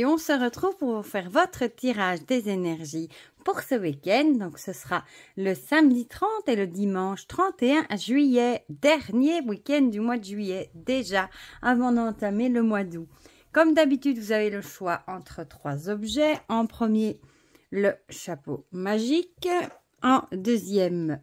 et on se retrouve pour faire votre tirage des énergies pour ce week-end. Donc ce sera le samedi 30 et le dimanche 31 juillet, dernier week-end du mois de juillet déjà, avant d'entamer le mois d'août. Comme d'habitude, vous avez le choix entre trois objets. En premier, le chapeau magique. En deuxième,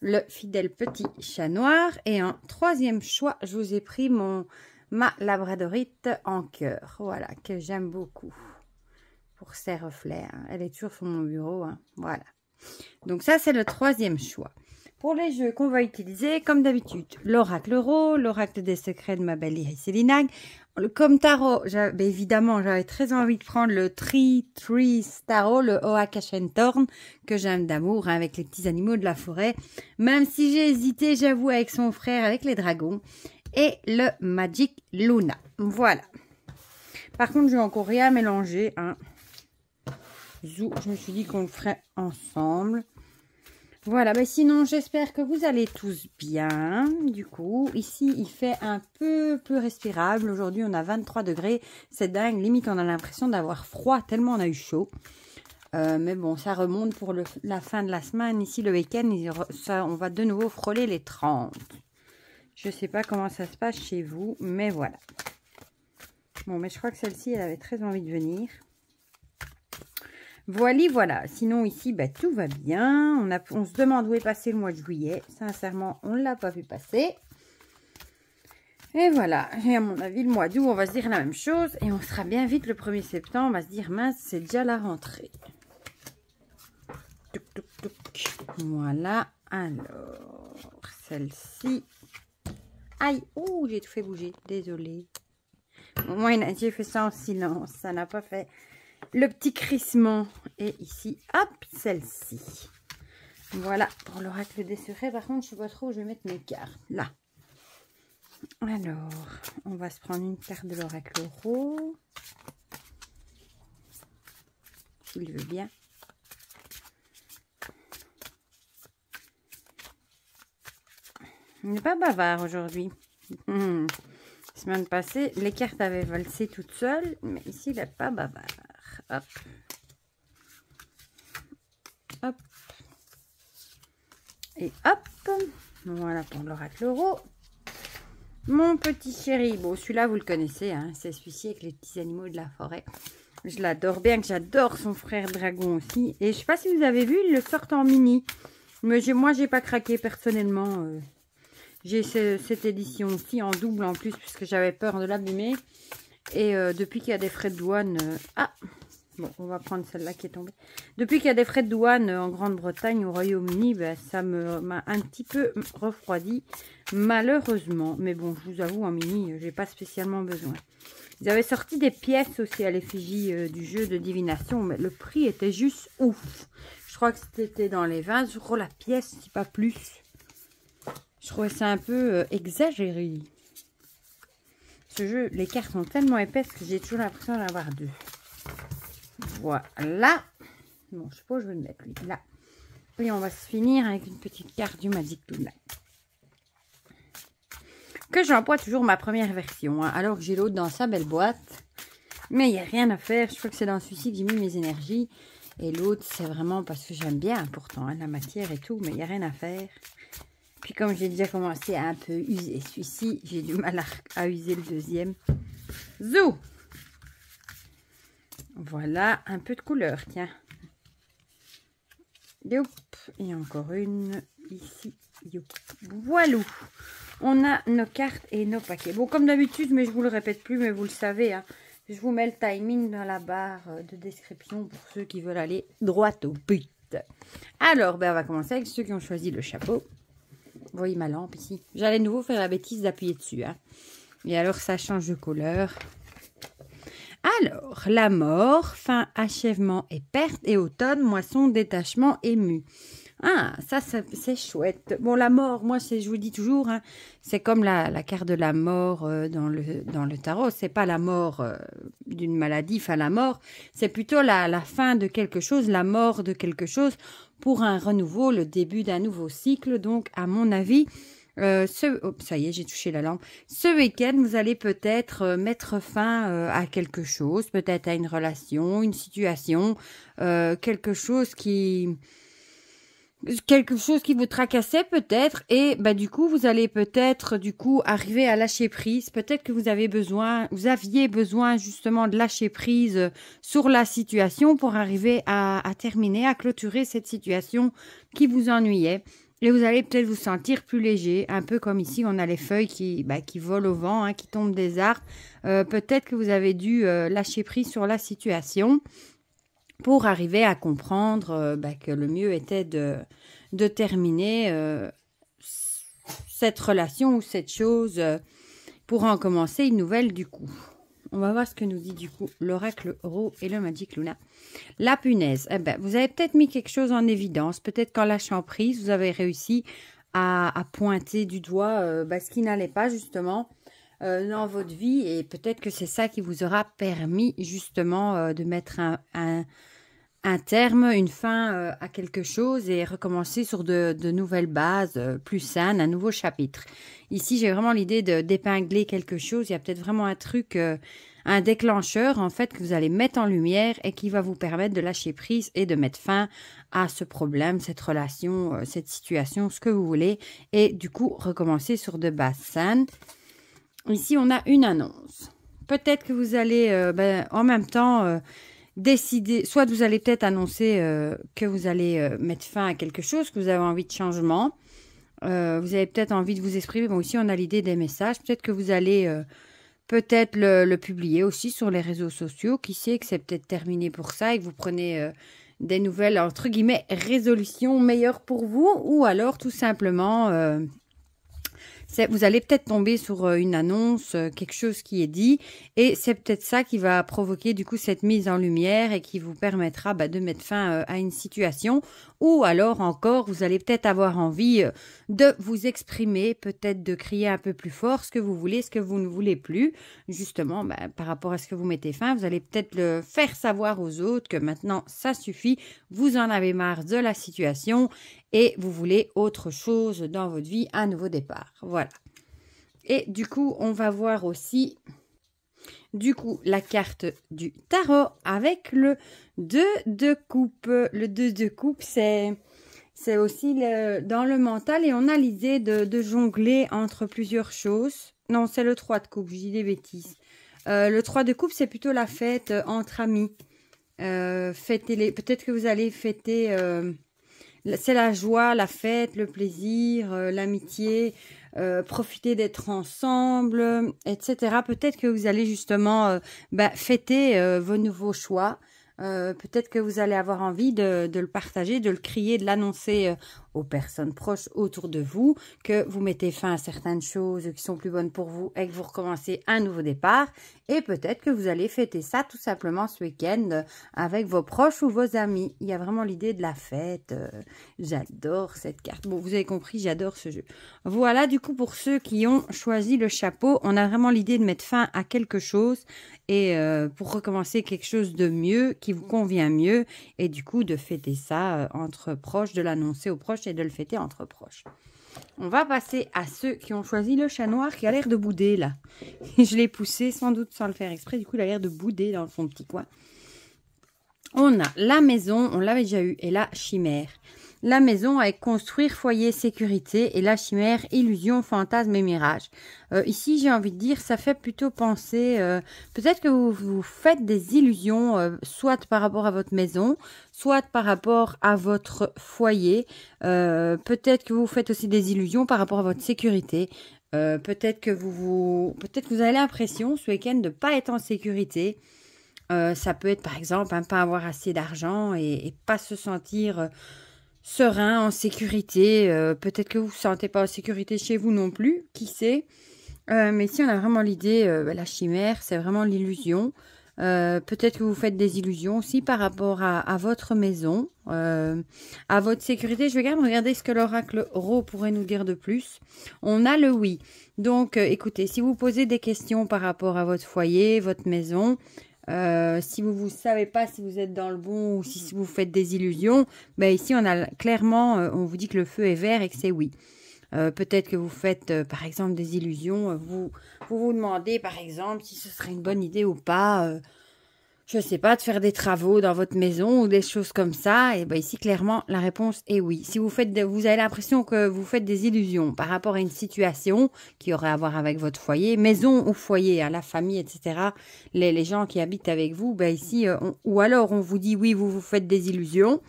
le fidèle petit chat noir. Et en troisième choix, je vous ai pris mon ma labradorite en cœur. Voilà, que j'aime beaucoup pour ses reflets. Hein. Elle est toujours sur mon bureau. Hein. Voilà. Donc ça, c'est le troisième choix. Pour les jeux qu'on va utiliser, comme d'habitude, l'oracle euro, l'oracle des secrets de ma belle Iris le Comme tarot, ben, évidemment, j'avais très envie de prendre le Tree tree, Tarot, le Oakashentorn, que j'aime d'amour, hein, avec les petits animaux de la forêt. Même si j'ai hésité, j'avoue, avec son frère, avec les dragons et le Magic Luna. Voilà. Par contre, je n'ai encore rien mélangé. Hein. Zou, je me suis dit qu'on le ferait ensemble. Voilà, mais ben sinon, j'espère que vous allez tous bien. Du coup, ici, il fait un peu plus respirable. Aujourd'hui, on a 23 degrés. C'est dingue. Limite, on a l'impression d'avoir froid tellement on a eu chaud. Euh, mais bon, ça remonte pour la fin de la semaine. Ici, le week-end, on va de nouveau frôler les 30. Je ne sais pas comment ça se passe chez vous, mais voilà. Bon, mais je crois que celle-ci, elle avait très envie de venir. Voilà, voilà. Sinon, ici, bah, tout va bien. On, se demande où est passé le mois de juillet. Sincèrement, on ne l'a pas vu passer. Et voilà. Et à mon avis, le mois d'août, on va se dire la même chose. Et on sera bien vite le 1er septembre. On va se dire, mince, c'est déjà la rentrée. Voilà. Alors, celle-ci, Aïe, ouh, j'ai tout fait bouger, désolée. Au moins, j'ai fait ça en silence, ça n'a pas fait le petit crissement. Et ici, hop, celle-ci. Voilà, pour l'oracle des secrets, par contre, je ne sais pas trop où je vais mettre mes cartes. Là. Alors, on va se prendre une carte de l'oracle euro. S'il veut bien. Il n'est pas bavard aujourd'hui. Hmm. semaine passée, les cartes avaient valsé toutes seules, mais ici, il n'est pas bavard. Hop. Hop. Et hop. Voilà pour l'oracle euro. Mon petit chéri. Bon, celui-là, vous le connaissez. Hein, c'est celui-ci avec les petits animaux de la forêt. Je l'adore bien, que j'adore son frère dragon aussi. Et je ne sais pas si vous avez vu, il le sort en mini. Mais moi, j'ai pas craqué personnellement. Euh. J'ai cette édition-ci en double en plus, puisque j'avais peur de l'abîmer. Et euh, depuis qu'il y a des frais de douane... Euh, ah Bon, on va prendre celle-là qui est tombée. Depuis qu'il y a des frais de douane en Grande-Bretagne, au Royaume-Uni, ben, ça m'a un petit peu refroidi, malheureusement. Mais bon, je vous avoue, en mini, j'ai pas spécialement besoin. Ils avaient sorti des pièces aussi à l'effigie euh, du jeu de divination, mais le prix était juste ouf. Je crois que c'était dans les 20 euros la pièce, si pas plus. Je trouvais ça un peu euh, exagéré. Ce jeu, les cartes sont tellement épaisses que j'ai toujours l'impression d'en avoir deux. Voilà. Bon, je sais pas je vais le mettre, Là. Et on va se finir avec une petite carte du Magic là. Que j'emploie toujours ma première version, hein, alors que j'ai l'autre dans sa belle boîte. Mais il n'y a rien à faire. Je crois que c'est dans celui-ci que j'ai mis mes énergies. Et l'autre, c'est vraiment parce que j'aime bien, pourtant, hein, la matière et tout. Mais il n'y a rien à faire. Puis comme j'ai déjà commencé à un peu user celui-ci, j'ai du mal à, user le deuxième. Zou Voilà, un peu de couleur, tiens. Youp. Et encore une ici. Voilà. On a nos cartes et nos paquets. Bon, comme d'habitude, mais je vous le répète plus, mais vous le savez, hein. je vous mets le timing dans la barre de description pour ceux qui veulent aller droit au but. Alors, ben, on va commencer avec ceux qui ont choisi le chapeau. Vous voyez ma lampe ici. J'allais de nouveau faire la bêtise d'appuyer dessus. Hein. Et alors, ça change de couleur. Alors, la mort, fin, achèvement et perte, et automne, moisson, détachement, ému. Ah, ça, c'est chouette. Bon, la mort, moi, je vous dis toujours, hein, c'est comme la, la, carte de la mort euh, dans, le, dans le tarot. C'est pas la mort euh, d'une maladie, enfin la mort, c'est plutôt la, la fin de quelque chose, la mort de quelque chose pour un renouveau, le début d'un nouveau cycle. Donc, à mon avis, euh, ce, oh, ça y est, j'ai touché la lampe. Ce week-end, vous allez peut-être mettre fin à quelque chose, peut-être à une relation, une situation, quelque chose qui quelque chose qui vous tracassait peut-être et bah du coup vous allez peut-être du coup arriver à lâcher prise peut-être que vous avez besoin vous aviez besoin justement de lâcher prise euh, sur la situation pour arriver à, terminer à clôturer cette situation qui vous ennuyait et vous allez peut-être vous sentir plus léger, un peu comme ici on a les feuilles qui, bah, qui volent au vent, hein, qui tombent des arbres. Euh, peut-être que vous avez dû euh, lâcher prise sur la situation pour arriver à comprendre euh, bah, que le mieux était de, de terminer euh, cette relation ou cette chose euh, pour en commencer une nouvelle du coup. On va voir ce que nous dit du coup l'oracle Ro et le Magic Luna. La punaise. Eh ben, vous avez peut-être mis quelque chose en évidence. Peut-être qu'en lâchant prise, vous avez réussi à, pointer du doigt bah, ce qui n'allait pas justement euh, dans votre vie et peut-être que c'est ça qui vous aura permis justement euh, de mettre un, terme, une fin euh, à quelque chose et recommencer sur de, nouvelles bases plus saines, un nouveau chapitre. Ici, j'ai vraiment l'idée de d'épingler quelque chose. Il y a peut-être vraiment un truc, un déclencheur en fait que vous allez mettre en lumière et qui va vous permettre de lâcher prise et de mettre fin à ce problème, cette relation, cette situation, ce que vous voulez et du coup recommencer sur de bases saines. Ici, on a une annonce. Peut-être que vous allez euh, ben, en même temps euh, décider, soit vous allez peut-être annoncer euh, que vous allez mettre fin à quelque chose, que vous avez envie de changement. vous avez peut-être envie de vous exprimer. Bon, ici, on a l'idée des messages. Peut-être que vous allez peut-être le, le, publier aussi sur les réseaux sociaux. Qui sait que c'est peut-être terminé pour ça et que vous prenez des nouvelles, entre guillemets, résolutions meilleures pour vous. Ou alors, tout simplement vous allez peut-être tomber sur euh, une annonce, euh, quelque chose qui est dit, et c'est peut-être ça qui va provoquer du coup cette mise en lumière et qui vous permettra bah, de mettre fin euh, à une situation. Ou alors encore, vous allez peut-être avoir envie de vous exprimer, peut-être de crier un peu plus fort ce que vous voulez, ce que vous ne voulez plus. Justement, bah, par rapport à ce que vous mettez fin, vous allez peut-être le faire savoir aux autres que maintenant ça suffit, vous en avez marre de la situation et vous voulez autre chose dans votre vie, un nouveau départ. Voilà. Et du coup, on va voir aussi du coup la carte du tarot avec le 2 de coupe. Le 2 de coupe, c'est c'est aussi dans le mental et on a l'idée de, jongler entre plusieurs choses. Non, c'est le 3 de coupe, je dis des bêtises. Euh, le 3 de coupe, c'est plutôt la fête euh, entre amis. Euh, les, peut-être que vous allez fêter c'est la joie, la fête, le plaisir, euh, l'amitié, euh, profiter d'être ensemble, euh, etc. Peut-être que vous allez justement bah, fêter vos nouveaux choix. Peut-être que vous allez avoir envie de, de, le partager, de le crier, de l'annoncer aux personnes proches autour de vous, que vous mettez fin à certaines choses qui sont plus bonnes pour vous et que vous recommencez un nouveau départ. Et peut-être que vous allez fêter ça tout simplement ce week-end avec vos proches ou vos amis. Il y a vraiment l'idée de la fête. Euh, j'adore cette carte. Bon, vous avez compris, j'adore ce jeu. Voilà, du coup, pour ceux qui ont choisi le chapeau, on a vraiment l'idée de mettre fin à quelque chose et euh, pour recommencer quelque chose de mieux, qui vous convient mieux, et du coup de fêter ça euh, entre proches, de l'annoncer aux proches et de le fêter entre proches. On va passer à ceux qui ont choisi le chat noir qui a l'air de bouder là. Je l'ai poussé sans doute sans le faire exprès, du coup il a l'air de bouder dans son petit coin. On a la maison, on l'avait déjà eu, et la chimère la maison avec construire foyer sécurité et la chimère illusion fantasme et mirage. Euh, ici j'ai envie de dire ça fait plutôt penser euh, peut-être que vous, vous faites des illusions euh, soit par rapport à votre maison, soit par rapport à votre foyer. peut-être que vous faites aussi des illusions par rapport à votre sécurité. peut-être que vous, vous peut-être que vous avez l'impression ce week-end de pas être en sécurité. ça peut être par exemple ne hein, pas avoir assez d'argent et, pas se sentir serein, en sécurité. Euh, peut-être que vous ne vous sentez pas en sécurité chez vous non plus, qui sait. Euh, mais si on a vraiment l'idée, euh, bah, la chimère, c'est vraiment l'illusion. Peut-être que vous faites des illusions aussi par rapport à, à votre maison, à votre sécurité. Je vais quand regarder ce que l'oracle Ro pourrait nous dire de plus. On a le oui. Donc, écoutez, si vous posez des questions par rapport à votre foyer, votre maison, euh, si vous ne savez pas si vous êtes dans le bon ou si, vous faites des illusions, ben ici on a clairement, euh, on vous dit que le feu est vert et que c'est oui. Euh, peut-être que vous faites par exemple des illusions, vous, vous, vous demandez par exemple si ce serait une bonne idée ou pas je sais pas, de faire des travaux dans votre maison ou des choses comme ça, et ben ici clairement la réponse est oui. Si vous faites, vous avez l'impression que vous faites des illusions par rapport à une situation qui aurait à voir avec votre foyer, maison ou foyer, à hein, la famille, etc. Les, gens qui habitent avec vous, ben ici, euh, ou alors on vous dit oui, vous vous faites des illusions.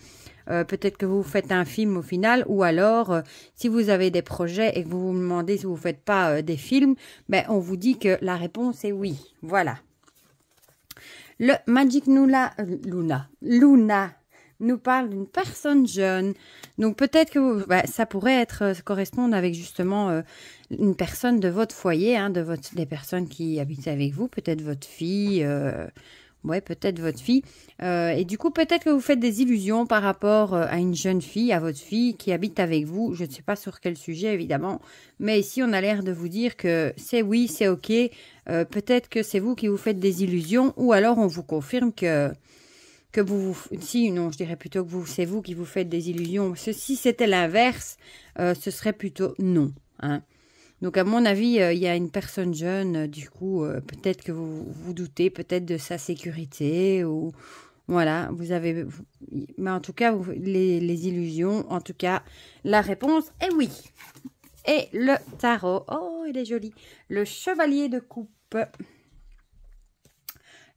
Euh, peut-être que vous faites un film au final, ou alors euh, si vous avez des projets et que vous vous demandez si vous faites pas des films, ben, on vous dit que la réponse est oui. Voilà. Le Magic Nula, euh, Luna, Luna nous parle d'une personne jeune. Donc peut-être que bah, ça pourrait être euh, correspondre avec justement euh, une personne de votre foyer, hein, de votre, des personnes qui habitent avec vous, peut-être votre fille, ouais, peut-être votre fille. Euh, et du coup, peut-être que vous faites des illusions par rapport euh, à une jeune fille, à votre fille qui habite avec vous. Je ne sais pas sur quel sujet, évidemment. Mais ici, on a l'air de vous dire que c'est oui, c'est OK. Euh, peut-être que c'est vous qui vous faites des illusions ou alors on vous confirme que que vous, vous si non je dirais plutôt que vous c'est vous qui vous faites des illusions si c'était l'inverse ce serait plutôt non hein. Donc à mon avis, euh, il y a une personne jeune, euh, du coup, euh, peut-être que vous vous doutez peut-être de sa sécurité ou voilà, vous avez... mais en tout cas, les, illusions, en tout cas, la réponse est oui. Et le tarot, oh, il est joli. Le chevalier de coupe.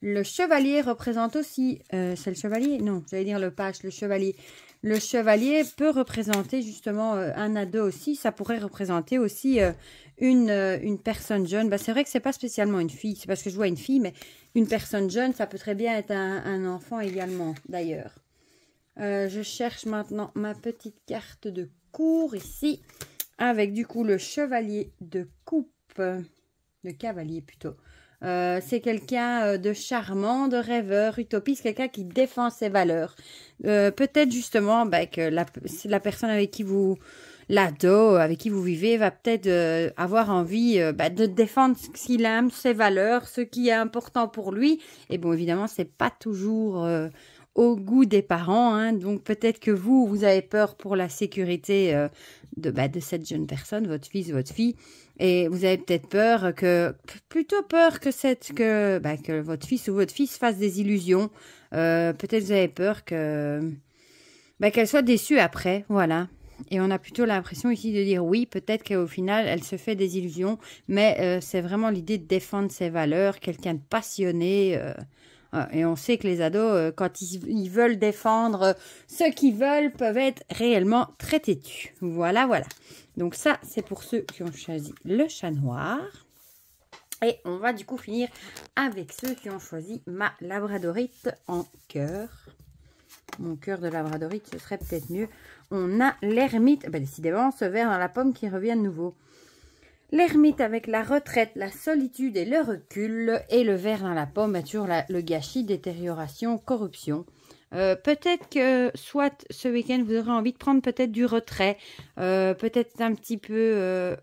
Le chevalier représente aussi... Euh, c'est le chevalier Non, j'allais dire le page, le chevalier. Le chevalier peut représenter justement euh, un ado aussi. Ça pourrait représenter aussi euh, une, une personne jeune. Bah, c'est vrai que ce n'est pas spécialement une fille. C'est parce que je vois une fille, mais une personne jeune, ça peut très bien être un, un enfant également, d'ailleurs. je cherche maintenant ma petite carte de cours ici. Avec du coup le chevalier de coupe. le cavalier plutôt. Euh, c'est quelqu'un euh, de charmant, de rêveur, utopiste, quelqu'un qui défend ses valeurs. Euh, peut-être justement bah, que la, personne avec qui vous l'ado, avec qui vous vivez, va peut-être avoir envie bah, de défendre ce qu'il aime, ses valeurs, ce qui est important pour lui. Et bon, évidemment, c'est pas toujours au goût des parents. Hein. donc peut-être que vous, vous avez peur pour la sécurité de, bah, cette jeune personne, votre fils, votre fille. Et vous avez peut-être peur que, plutôt peur que, cette, que, bah, que votre fils ou votre fils fasse des illusions. Euh, peut-être vous avez peur que, bah, qu'elle soit déçue après. Voilà. Et on a plutôt l'impression ici de dire oui, peut-être qu'au final, elle se fait des illusions, mais euh, c'est vraiment l'idée de défendre ses valeurs, quelqu'un de passionné. Euh, ah, et on sait que les ados, euh, quand ils, veulent défendre euh, ce qu'ils veulent, peuvent être réellement très têtus. Voilà, voilà. Donc ça, c'est pour ceux qui ont choisi le chat noir. Et on va du coup finir avec ceux qui ont choisi ma labradorite en cœur. Mon cœur de labradorite, ce serait peut-être mieux. On a l'ermite. Ben, décidément, ce verre dans la pomme qui revient de nouveau. L'ermite avec la retraite, la solitude et le recul, et le verre dans la pomme assure le gâchis, détérioration, corruption. Euh, peut-être que soit ce week-end vous aurez envie de prendre peut-être du retrait, euh, peut-être un petit peu euh,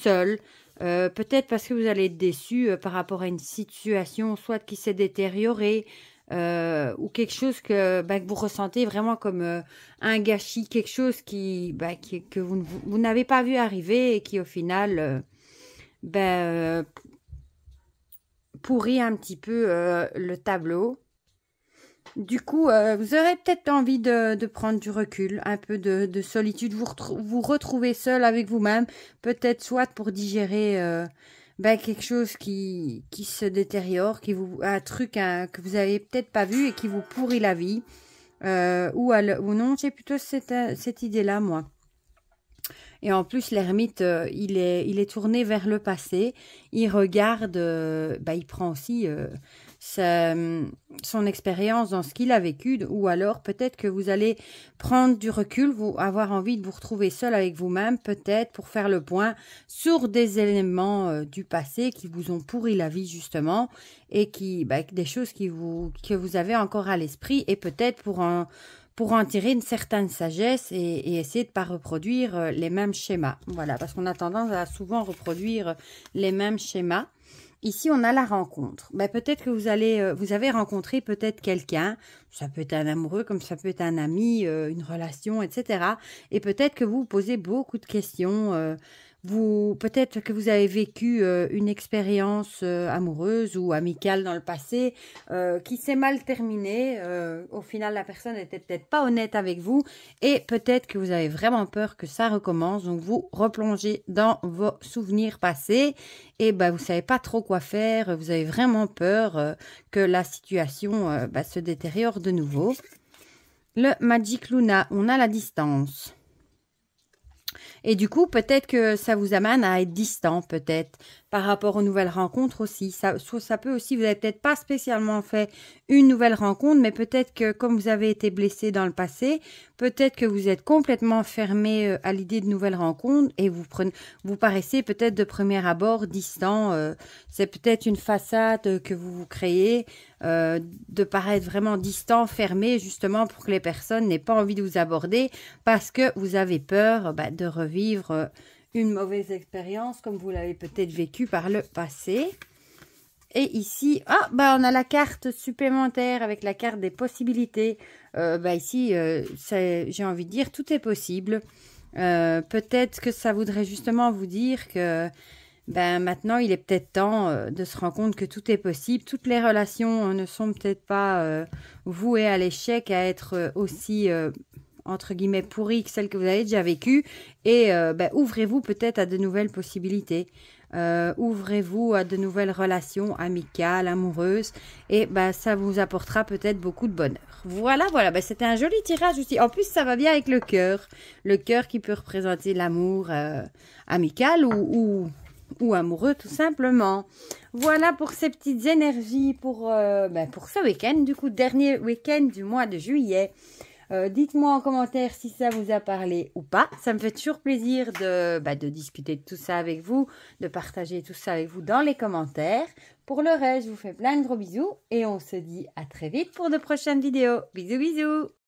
seul, peut-être parce que vous allez être déçu par rapport à une situation soit qui s'est détériorée, euh, ou quelque chose bah, que, vous ressentez vraiment comme euh, un gâchis, quelque chose qui, bah, que vous, n'avez pas vu arriver et qui au final euh, ben, pourrit un petit peu le tableau. Du coup, vous aurez peut-être envie de, prendre du recul, un peu de, solitude, vous, vous retrouver seul avec vous-même, peut-être soit pour digérer ben, quelque chose qui, qui se détériore, qui vous, un truc que vous n'avez peut-être pas vu et qui vous pourrit la vie. Euh, ou, ou non, j'ai plutôt cette, cette idée-là, moi. Et en plus, l'ermite, euh, il, est, il est tourné vers le passé. Il regarde, euh, ben, il prend aussi son expérience dans ce qu'il a vécu, ou alors peut-être que vous allez prendre du recul, vous avoir envie de vous retrouver seul avec vous-même, peut-être pour faire le point sur des éléments euh, du passé qui vous ont pourri la vie justement, et qui, bah, des choses qui vous, que vous avez encore à l'esprit, et peut-être pour en pour en tirer une certaine sagesse et, et essayer de pas reproduire euh, les mêmes schémas. Voilà, parce qu'on a tendance à souvent reproduire euh, les mêmes schémas. Ici, on a la rencontre. Mais ben, peut-être que vous allez, euh, vous avez rencontré peut-être quelqu'un. Ça peut être un amoureux, comme ça peut être un ami, euh, une relation, etc. Et peut-être que vous vous posez beaucoup de questions. Euh, vous peut-être que vous avez vécu euh, une expérience euh, amoureuse ou amicale dans le passé euh, qui s'est mal terminée. au final, la personne n'était peut-être pas honnête avec vous et peut-être que vous avez vraiment peur que ça recommence. Donc vous replongez dans vos souvenirs passés et ben vous savez pas trop quoi faire. Vous avez vraiment peur que la situation bah, se détériore de nouveau. Le Magic Luna, on a la distance. Et du coup, peut-être que ça vous amène à être distant, peut-être, par rapport aux nouvelles rencontres aussi. Ça, peut aussi, vous n'avez peut-être pas spécialement fait une nouvelle rencontre, mais peut-être que comme vous avez été blessé dans le passé, peut-être que vous êtes complètement fermé euh, à l'idée de nouvelles rencontres et vous, vous paraissez peut-être de premier abord distant. Euh, c'est peut-être une façade que vous vous créez euh, de paraître vraiment distant, fermé, justement pour que les personnes n'aient pas envie de vous aborder parce que vous avez peur bah, de revivre une mauvaise expérience comme vous l'avez peut-être vécu par le passé. Et ici, ah, bah, on a la carte supplémentaire avec la carte des possibilités. Euh, bah, ici, euh, j'ai envie de dire, tout est possible. Euh, peut-être que ça voudrait justement vous dire que ben, maintenant, il est peut-être temps de se rendre compte que tout est possible. Toutes les relations ne sont peut-être pas vouées à l'échec, à être aussi entre guillemets pourries que celles que vous avez déjà vécues et euh, ben, ouvrez-vous peut-être à de nouvelles possibilités. Euh, ouvrez-vous à de nouvelles relations amicales, amoureuses, et ben, ça vous apportera peut-être beaucoup de bonheur. Voilà, voilà, ben, c'était un joli tirage aussi. En plus, ça va bien avec le cœur, le cœur qui peut représenter l'amour euh, amical ou, ou, amoureux tout simplement. Voilà pour ces petites énergies pour, ben, pour ce week-end, du coup, dernier week-end du mois de juillet. Euh, dites-moi en commentaire si ça vous a parlé ou pas. Ça me fait toujours plaisir de, bah, de discuter de tout ça avec vous, de partager tout ça avec vous dans les commentaires. Pour le reste, je vous fais plein de gros bisous et on se dit à très vite pour de prochaines vidéos. Bisous bisous